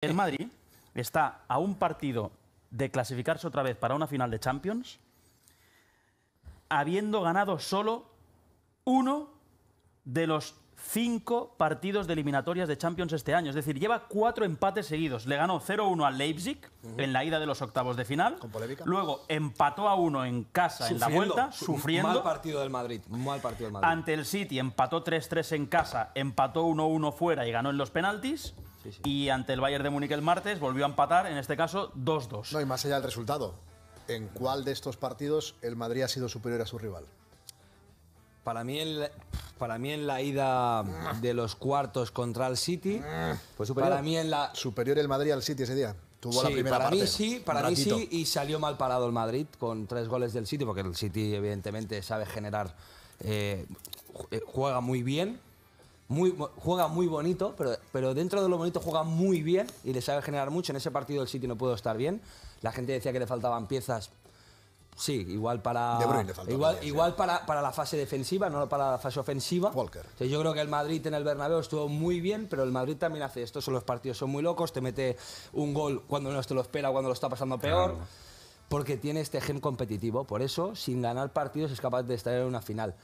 El Madrid está a un partido de clasificarse otra vez para una final de Champions, habiendo ganado solo uno de los cinco partidos de eliminatorias de Champions este año. Es decir, lleva cuatro empates seguidos. Le ganó 0-1 al Leipzig en la ida de los octavos de final. Luego empató a uno en casa en la vuelta, sufriendo. Mal partido del Madrid. Mal partido del Madrid. Ante el City empató 3-3 en casa, empató 1-1 fuera y ganó en los penaltis. Y ante el Bayern de Múnich el martes volvió a empatar, en este caso 2-2. No, y más allá del resultado. ¿En cuál de estos partidos el Madrid ha sido superior a su rival? Para mí, para mí en la ida de los cuartos contra el City. Pues superior. Para mí en la... Superior el Madrid al City ese día. Tuvo sí, la primera para mí sí, para mí sí, y salió mal parado el Madrid con tres goles del City, porque el City evidentemente sabe generar, eh, eh, juega muy bien, juega muy bonito, pero, dentro de lo bonito juega muy bien y le sabe generar mucho. En ese partido el City no pudo estar bien. La gente decía que le faltaban piezas. Sí, igual para. igual, igual para, para, la fase defensiva, no para la fase ofensiva. yo creo que el Madrid en el Bernabéu estuvo muy bien, pero el Madrid también hace esto. Son los partidos son muy locos, te mete un gol cuando no te lo espera, cuando lo está pasando peor. Porque tiene este gen competitivo. Por eso, sin ganar partidos, es capaz de estar en una final.